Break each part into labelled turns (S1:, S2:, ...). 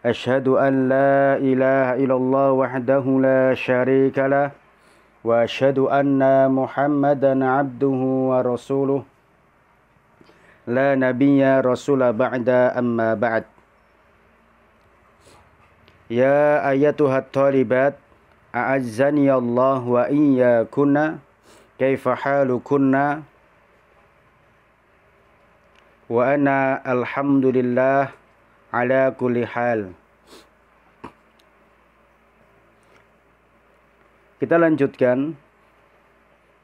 S1: أشهد أن لا إله إلا الله وحده لا شريك له وأشهد أن محمدا عبده ورسوله لا نبي رسول بعد أما بعد يا أيتها الطالبات أعزني الله وإياكن كيف حالكن وأنا الحمد لله ala kulli hal. Kita lanjutkan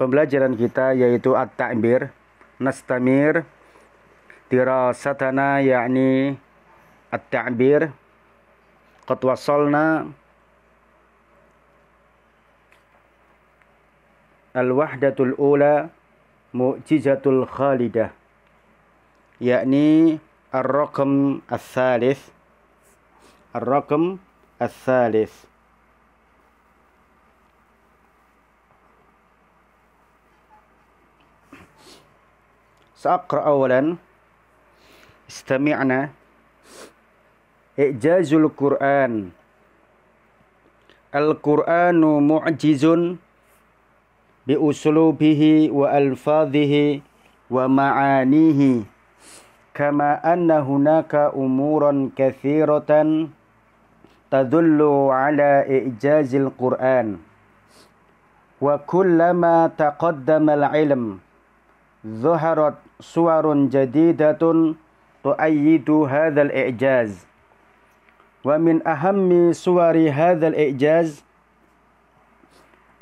S1: pembelajaran kita yaitu at-ta'bir nastamir dirasatana yakni at-ta'bir qad wasalna al-wahdatul ula mu'jizatul khalidah yakni الرقم الثالث الرقم الثالث سأقرأ أولا استمعنا إعجاز القرآن القرآن معجز بأسلوبه وألفاظه ومعانيه كما أن هناك أمورا كثيرة تدل على إعجاز القرآن وكلما تقدم العلم ظهرت صور جديدة تؤيد هذا الإعجاز ومن أهم صور هذا الإعجاز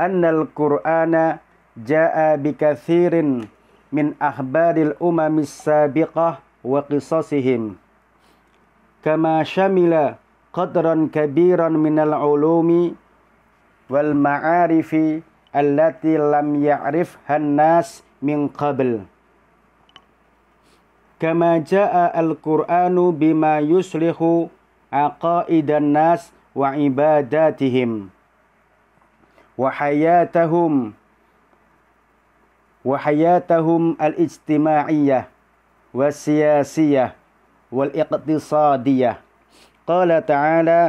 S1: أن القرآن جاء بكثير من أخبار الأمم السابقة وقصصهم كما شمل قدرا كبيرا من العلوم والمعارف التي لم يعرفها الناس من قبل كما جاء القرآن بما يصلح عقائد الناس وعباداتهم وحياتهم وحياتهم الاجتماعيه والسياسية والاقتصادية قال تعالى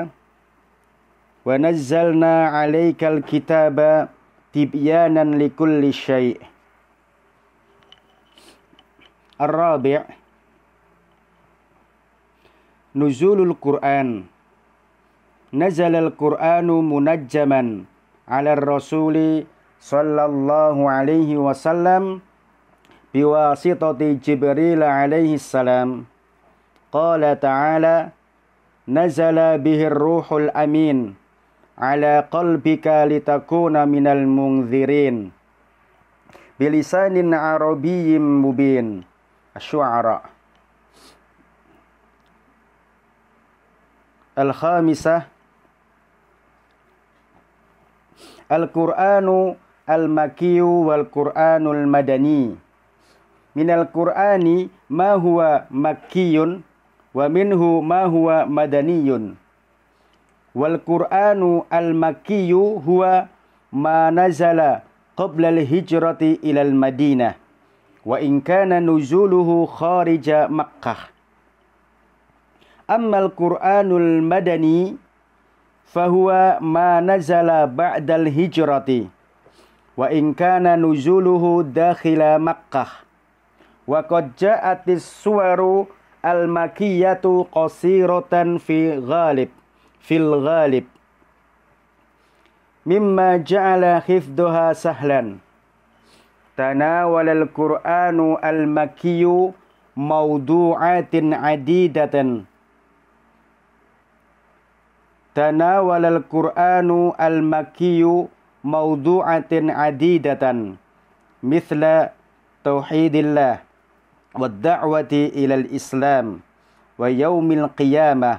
S1: ونزلنا عليك الكتاب تبيانا لكل شيء الرابع نزول القرآن نزل القرآن منجما على الرسول صلى الله عليه وسلم بواسطة جبريل عليه السلام قال تعالى نزل به الروح الأمين على قلبك لتكون من المنذرين بلسان عربي مبين الشعراء الخامسة القرآن المكي والقرآن المدني minal Qur'ani ma huwa makkiyun wa minhu ma huwa madaniyun. Wal Qur'anu al-makkiyu huwa ma nazala qabla al-hijrati ila al-Madinah wa in kana nuzuluhu kharija Makkah. Amma al-Qur'anul madani fahuwa ma nazala al hijrati wa in kana nuzuluhu dakhila Makkah وقد جاءت السور المكية قصيرة في غالب في الغالب مما جعل حفظها سهلا تناول القرآن المكي موضوعات عديدة تناول القرآن المكي موضوعات عديدة مثل توحيد الله والدعوة إلى الإسلام ويوم القيامة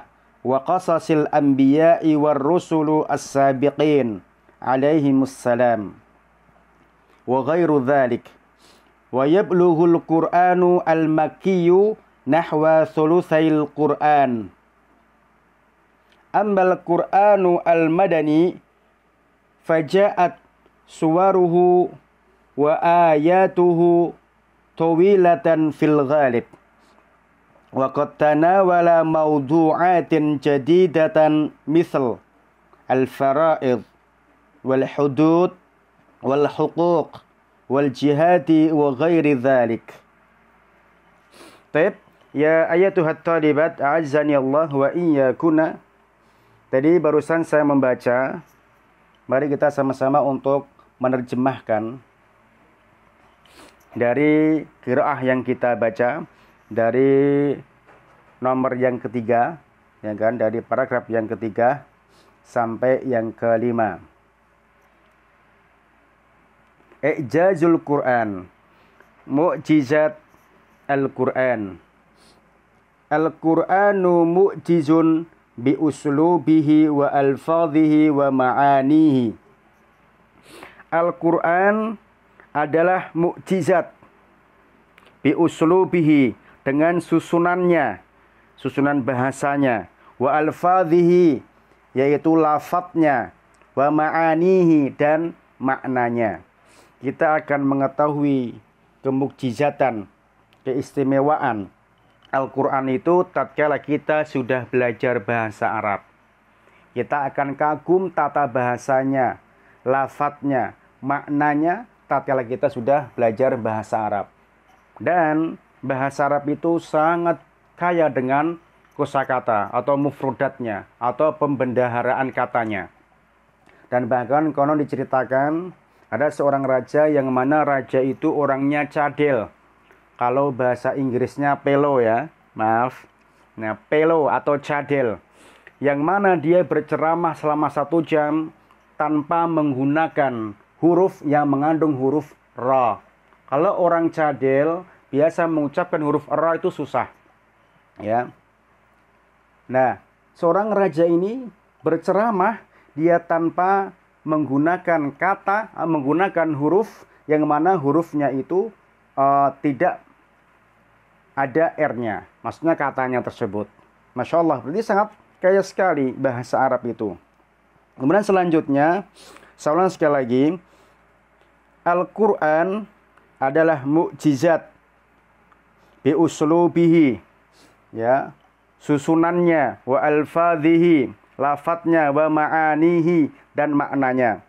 S1: وقصص الأنبياء والرسل السابقين عليهم السلام وغير ذلك ويبلغ القرآن المكي نحو ثلثي القرآن أما القرآن المدني فجاءت سوره وآياته tawilatan fil ghalib wa qad tanawala mawdu'atin jadidatan misal al-fara'id wal hudud wal huquq wal jihadi wa ghairi dhalik Baik, ya ayatuhat talibat a'azzani Allah wa iyyakuna Tadi barusan saya membaca Mari kita sama-sama untuk menerjemahkan dari kiroah yang kita baca dari nomor yang ketiga ya kan dari paragraf yang ketiga sampai yang kelima Ijazul Quran mukjizat Al-Quran Al-Quranu mukjizun bi uslubihi wa alfadhihi wa ma'anihi Al-Quran adalah mukjizat uslubihi dengan susunannya, susunan bahasanya, wa alfadhihi yaitu lafadznya, wa ma'anihi dan maknanya. Kita akan mengetahui kemukjizatan, keistimewaan Al-Qur'an itu tatkala kita sudah belajar bahasa Arab. Kita akan kagum tata bahasanya, lafadznya, maknanya, tatkala kita sudah belajar bahasa Arab. Dan bahasa Arab itu sangat kaya dengan kosakata atau mufrodatnya atau pembendaharaan katanya. Dan bahkan konon diceritakan ada seorang raja yang mana raja itu orangnya cadel. Kalau bahasa Inggrisnya pelo ya, maaf. Nah, pelo atau cadel. Yang mana dia berceramah selama satu jam tanpa menggunakan huruf yang mengandung huruf ra. Kalau orang cadel biasa mengucapkan huruf ra itu susah. Ya. Nah, seorang raja ini berceramah dia tanpa menggunakan kata, eh, menggunakan huruf yang mana hurufnya itu uh, tidak ada R-nya. Maksudnya katanya tersebut. Masya Allah, berarti sangat kaya sekali bahasa Arab itu. Kemudian selanjutnya, saya ulang sekali lagi. Al-Quran adalah mukjizat uslubihi ya susunannya wa alfadhihi lafadznya wa ma'anihi dan maknanya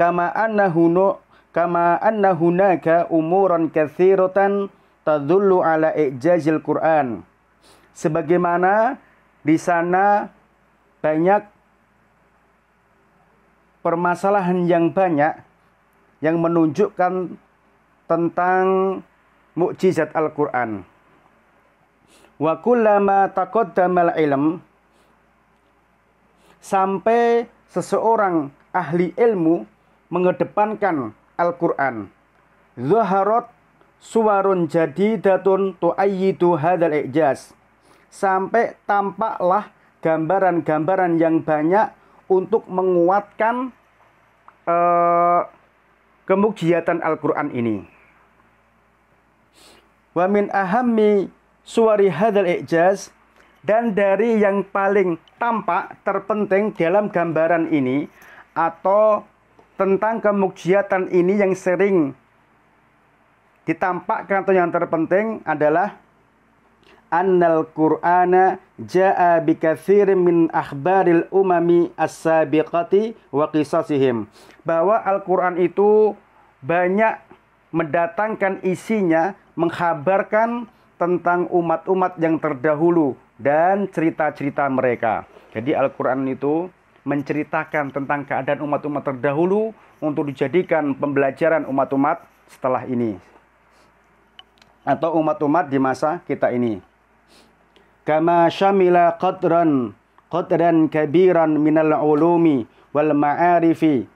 S1: kama annahu kama anna hunaka umuran katsiratan tadullu ala ijazil Quran sebagaimana di sana banyak permasalahan yang banyak yang menunjukkan tentang mukjizat Al-Qur'an. Wa kullama taqaddamal ilm sampai seseorang ahli ilmu mengedepankan Al-Qur'an. Zaharat suwarun jadidatun tuayyidu hadzal ijaz. Sampai tampaklah gambaran-gambaran yang banyak untuk menguatkan uh, eh, kemujiatan Al-Quran ini. Wa min ahammi suwari hadal ijaz dan dari yang paling tampak terpenting dalam gambaran ini atau tentang kemujiatan ini yang sering ditampakkan atau yang terpenting adalah annal Qur'ana ja'a bi min akhbaril umami as-sabiqati wa qisasihim. Bahwa Al-Qur'an itu banyak mendatangkan isinya menghabarkan tentang umat-umat yang terdahulu dan cerita-cerita mereka. Jadi Al-Qur'an itu menceritakan tentang keadaan umat-umat terdahulu untuk dijadikan pembelajaran umat-umat setelah ini atau umat-umat di masa kita ini kama syamila qadran qadran kabiran minal ulumi wal ma'arifi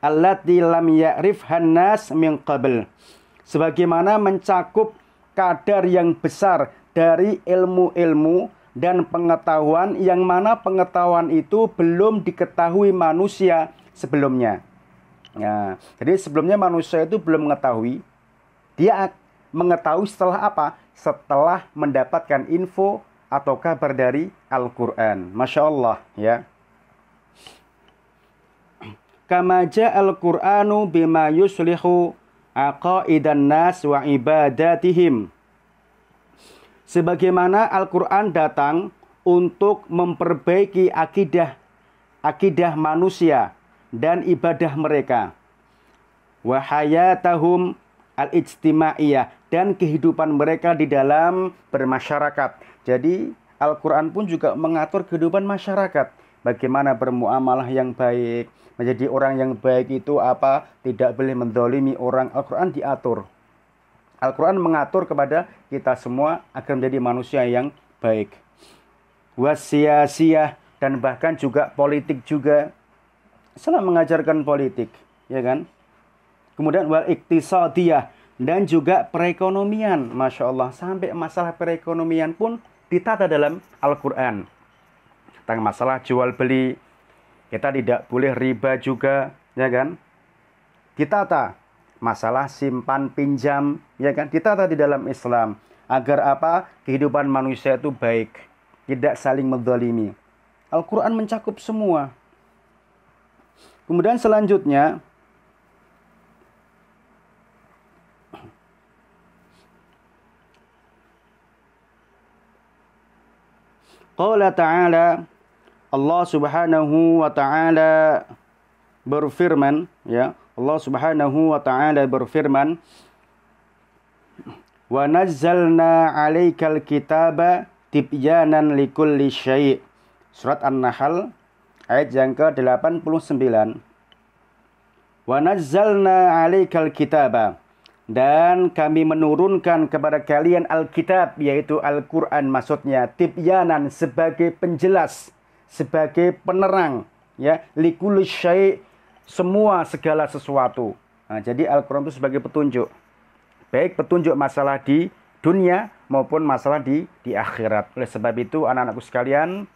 S1: allati lam ya'rifhan nas min qabl sebagaimana mencakup kadar yang besar dari ilmu-ilmu dan pengetahuan yang mana pengetahuan itu belum diketahui manusia sebelumnya. Nah, jadi sebelumnya manusia itu belum mengetahui. Dia mengetahui setelah apa? Setelah mendapatkan info atau kabar dari Al-Quran. Masya Allah ya. Kamaja Al-Quranu bima yuslihu aqaidan nas wa ibadatihim. Sebagaimana Al-Quran datang untuk memperbaiki akidah akidah manusia dan ibadah mereka. Wahayatahum al-ijtimaiyah dan kehidupan mereka di dalam bermasyarakat jadi Al-Quran pun juga mengatur kehidupan masyarakat. Bagaimana bermuamalah yang baik, menjadi orang yang baik itu apa, tidak boleh mendolimi orang. Al-Quran diatur. Al-Quran mengatur kepada kita semua agar menjadi manusia yang baik. Wasiasiah dan bahkan juga politik juga. salah mengajarkan politik, ya kan? Kemudian wal iktisadiyah dan juga perekonomian. Masya Allah, sampai masalah perekonomian pun ditata dalam Al-Quran. Tentang masalah jual beli, kita tidak boleh riba juga, ya kan? Ditata masalah simpan pinjam, ya kan? Ditata di dalam Islam agar apa? Kehidupan manusia itu baik, tidak saling mendolimi. Al-Quran mencakup semua. Kemudian selanjutnya, Qala ta'ala Allah Subhanahu wa taala berfirman ya Allah Subhanahu wa taala berfirman Wa nazzalna 'alaikal kitaba tibyanan likulli syai' Surat An-Nahl ayat yang ke-89 Wa nazzalna 'alaikal kitaba dan kami menurunkan kepada kalian Alkitab yaitu Al-Qur'an maksudnya tibyanan sebagai penjelas sebagai penerang ya likul syai semua segala sesuatu nah, jadi Al-Qur'an itu sebagai petunjuk baik petunjuk masalah di dunia maupun masalah di di akhirat oleh sebab itu anak-anakku sekalian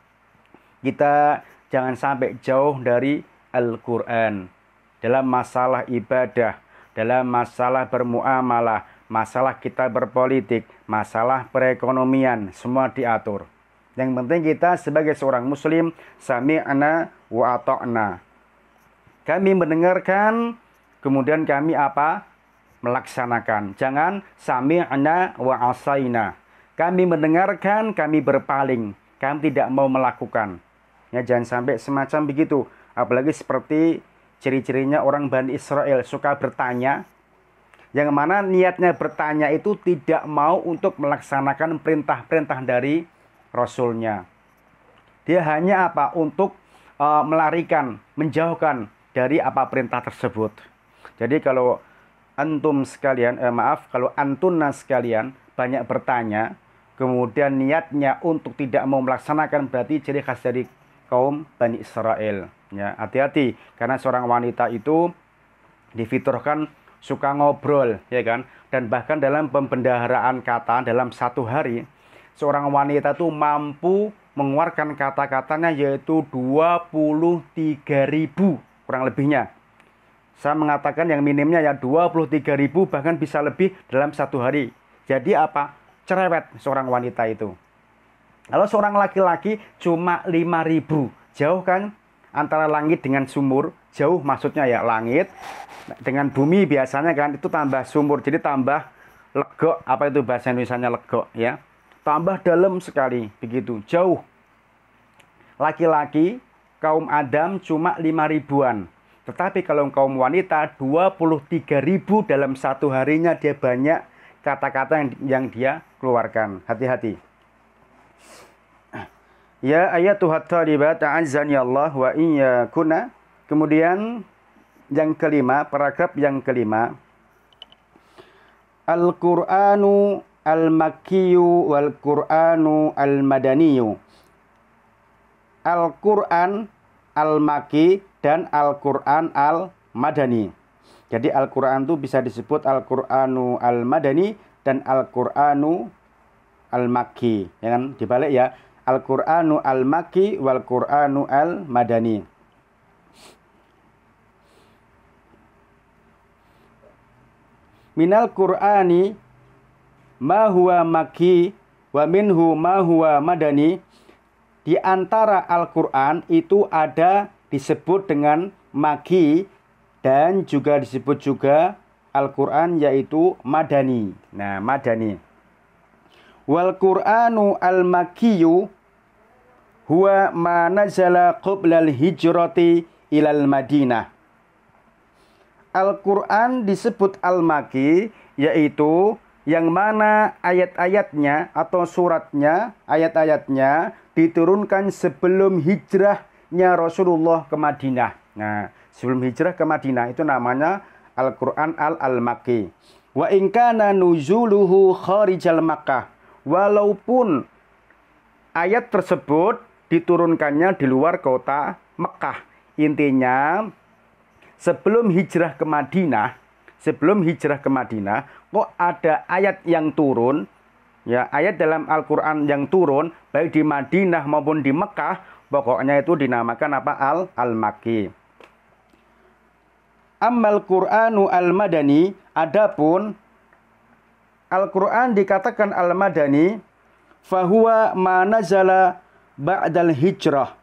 S1: kita jangan sampai jauh dari Al-Qur'an dalam masalah ibadah dalam masalah bermuamalah, masalah kita berpolitik, masalah perekonomian, semua diatur. Yang penting kita sebagai seorang muslim sami'na wa Kami mendengarkan kemudian kami apa? melaksanakan. Jangan sami'na wa Kami mendengarkan, kami berpaling. Kami tidak mau melakukan. Ya jangan sampai semacam begitu. Apalagi seperti ciri-cirinya orang Bani Israel suka bertanya yang mana niatnya bertanya itu tidak mau untuk melaksanakan perintah-perintah dari rasulnya. Dia hanya apa? Untuk uh, melarikan, menjauhkan dari apa perintah tersebut. Jadi kalau antum sekalian, eh, maaf, kalau antuna sekalian banyak bertanya, kemudian niatnya untuk tidak mau melaksanakan berarti ciri khas dari kaum Bani Israel. Ya, hati-hati karena seorang wanita itu difiturkan suka ngobrol, ya kan? Dan bahkan dalam pembendaharaan kata dalam satu hari seorang wanita itu mampu mengeluarkan kata-katanya yaitu 23.000 kurang lebihnya. Saya mengatakan yang minimnya ya 23.000 bahkan bisa lebih dalam satu hari. Jadi apa? Cerewet seorang wanita itu. Kalau seorang laki-laki cuma 5000 jauh kan antara langit dengan sumur, jauh maksudnya ya langit dengan bumi biasanya kan itu tambah sumur, jadi tambah legok, apa itu bahasa Indonesia legok ya. Tambah dalam sekali, begitu, jauh. Laki-laki kaum Adam cuma lima ribuan. Tetapi kalau kaum wanita 23 ribu dalam satu harinya dia banyak kata-kata yang dia keluarkan. Hati-hati. Ya ayatuhat talibat a'azzani Allah wa iyyakuna. Kemudian yang kelima, paragraf yang kelima. Al-Qur'anu al-Makkiyu wal Qur'anu al-Madaniyu. Al-Qur'an al-Makki dan Al-Qur'an al-Madani. Jadi Al-Qur'an itu bisa disebut Al-Qur'anu al-Madani dan Al-Qur'anu al-Makki, Jangan Dibalik ya. Al-Qur'anu al-Makki wal Qur'anu al-Madani. Minal Qur'ani ma huwa makki wa minhu ma huwa madani. Di antara Al-Qur'an itu ada disebut dengan maki dan juga disebut juga Al-Qur'an yaitu madani. Nah, madani wal Qur'anu al makiyu huwa ma nazala qabla al hijrati ilal Madinah. Al-Qur'an disebut al-maki yaitu yang mana ayat-ayatnya atau suratnya, ayat-ayatnya diturunkan sebelum hijrahnya Rasulullah ke Madinah. Nah, sebelum hijrah ke Madinah itu namanya Al-Qur'an al-al-maki. Wa in kana nuzuluhu kharijal Makkah walaupun ayat tersebut diturunkannya di luar kota Mekah. Intinya sebelum hijrah ke Madinah, sebelum hijrah ke Madinah kok ada ayat yang turun ya ayat dalam Al-Qur'an yang turun baik di Madinah maupun di Mekah pokoknya itu dinamakan apa al al-maki ammal qur'anu al-madani adapun Al-Quran dikatakan Al-Madani, fahuwa manazala ba'dal hijrah.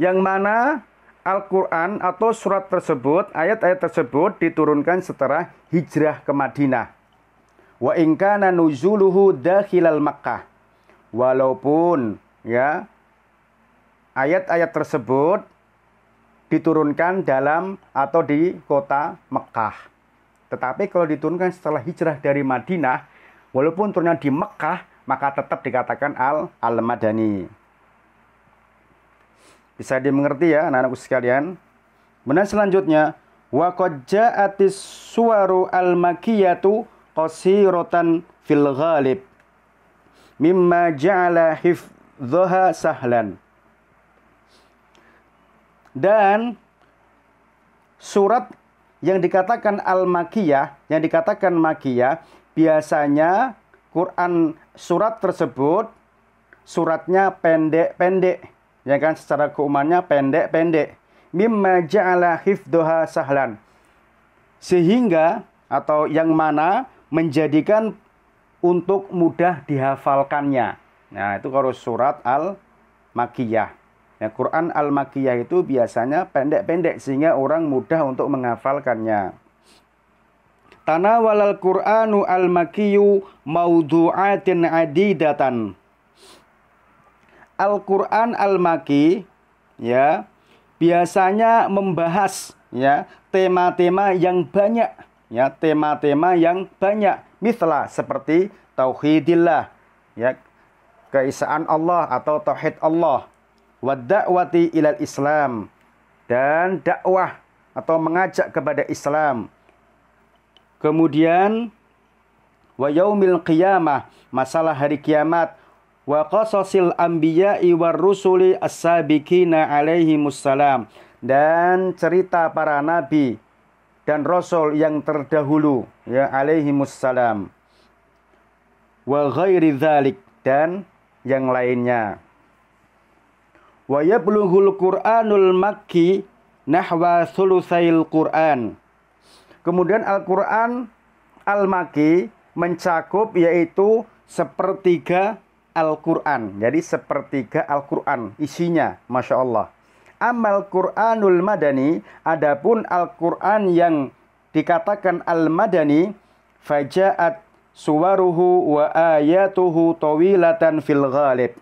S1: Yang mana Al-Quran atau surat tersebut, ayat-ayat tersebut diturunkan setelah hijrah ke Madinah. Wa ingkana nuzuluhu dahilal Makkah. Walaupun ya ayat-ayat tersebut diturunkan dalam atau di kota Mekah. Tetapi kalau diturunkan setelah hijrah dari Madinah, walaupun turunnya di Mekah, maka tetap dikatakan al al Madani. Bisa dimengerti ya anak-anakku sekalian. Kemudian selanjutnya wa atis suwaru al makiyatu qasiratan fil ghalib mimma ja'ala hifdhaha sahlan. Dan surat yang dikatakan al-makiyah, yang dikatakan makiyah biasanya Quran surat tersebut suratnya pendek-pendek ya kan secara keumannya pendek-pendek mimma ja'ala hifdhaha sahlan sehingga atau yang mana menjadikan untuk mudah dihafalkannya. Nah, itu kalau surat Al-Makiyah. Ya, Quran Al-Makiyah itu biasanya pendek-pendek sehingga orang mudah untuk menghafalkannya. Tanawalal Qur'anu Al-Makiyu maudhu'atin adidatan. Al-Qur'an Al-Maki ya biasanya membahas ya tema-tema yang banyak ya tema-tema yang banyak mislah seperti tauhidillah ya keesaan Allah atau tauhid Allah wadakwati ilal Islam dan dakwah atau mengajak kepada Islam. Kemudian wa yaumil qiyamah, masalah hari kiamat, wa qasasil anbiya'i war rusuli as-sabiqina alaihi musallam dan cerita para nabi dan rasul yang terdahulu ya alaihi musallam wa ghairi dzalik dan yang lainnya wa yablughul Qur'anul makki nahwa sulusail Qur'an. Kemudian Al-Qur'an al-maki mencakup yaitu sepertiga Al-Qur'an. Jadi sepertiga Al-Qur'an isinya, Masya Allah. Amal Qur'anul Madani, adapun Al-Qur'an yang dikatakan Al-Madani, faja'at suwaruhu wa ayatuhu tawilatan fil ghalib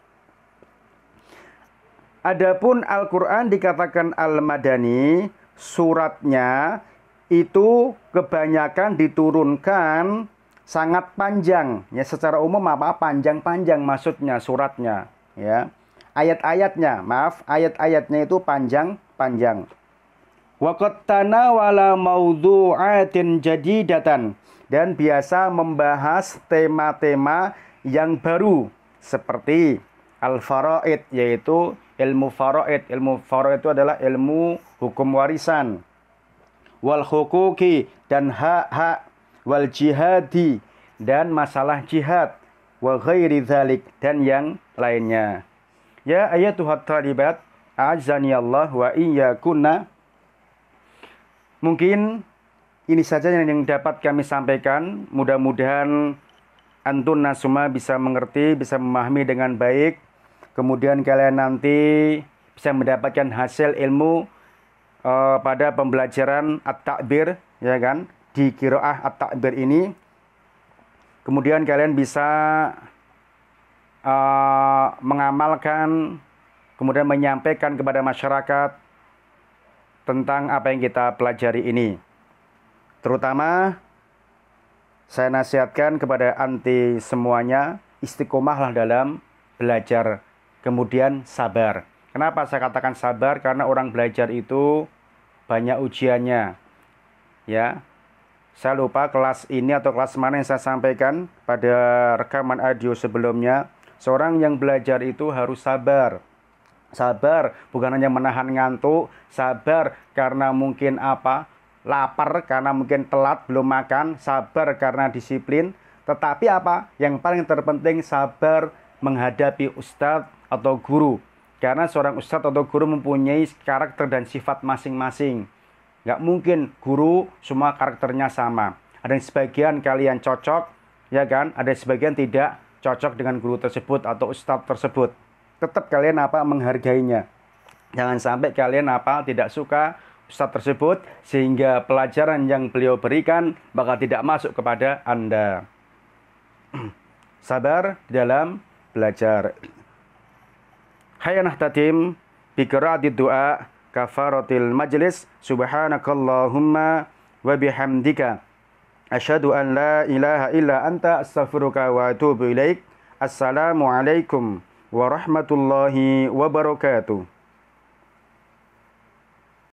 S1: Adapun Al-Quran dikatakan Al-Madani, suratnya itu kebanyakan diturunkan sangat panjang. Ya secara umum apa panjang-panjang maksudnya suratnya, ya. Ayat-ayatnya, maaf, ayat-ayatnya itu panjang-panjang. Waqad tanawala mawdu'atin jadidatan dan biasa membahas tema-tema yang baru seperti al-faraid yaitu ilmu faraid. Ilmu faraid itu adalah ilmu hukum warisan. Wal hukuki dan hak-hak. Wal jihadi dan masalah jihad. Wa ghairi dzalik dan yang lainnya. Ya ayatuhat talibat. azani Allah wa iyyakunna. Mungkin ini saja yang dapat kami sampaikan. Mudah-mudahan Antun Nasuma bisa mengerti, bisa memahami dengan baik. Kemudian kalian nanti bisa mendapatkan hasil ilmu uh, pada pembelajaran at-takbir ya kan di kiroah at-takbir ini. Kemudian kalian bisa uh, mengamalkan kemudian menyampaikan kepada masyarakat tentang apa yang kita pelajari ini. Terutama saya nasihatkan kepada anti semuanya istiqomahlah dalam belajar kemudian sabar. Kenapa saya katakan sabar? Karena orang belajar itu banyak ujiannya. Ya. Saya lupa kelas ini atau kelas mana yang saya sampaikan pada rekaman audio sebelumnya. Seorang yang belajar itu harus sabar. Sabar bukan hanya menahan ngantuk, sabar karena mungkin apa? lapar karena mungkin telat belum makan, sabar karena disiplin, tetapi apa? Yang paling terpenting sabar menghadapi ustadz atau guru. Karena seorang ustadz atau guru mempunyai karakter dan sifat masing-masing. Nggak mungkin guru semua karakternya sama. Ada yang sebagian kalian cocok, ya kan? Ada yang sebagian tidak cocok dengan guru tersebut atau ustadz tersebut. Tetap kalian apa menghargainya. Jangan sampai kalian apa tidak suka ustadz tersebut sehingga pelajaran yang beliau berikan bakal tidak masuk kepada Anda. Sabar dalam belajar. حي نحتتم بقراءة الدعاء كفارة المجلس سبحانك اللهم وبحمدك أشهد أن لا إله إلا أنت أستغفرك وأتوب إليك السلام عليكم ورحمة الله وبركاته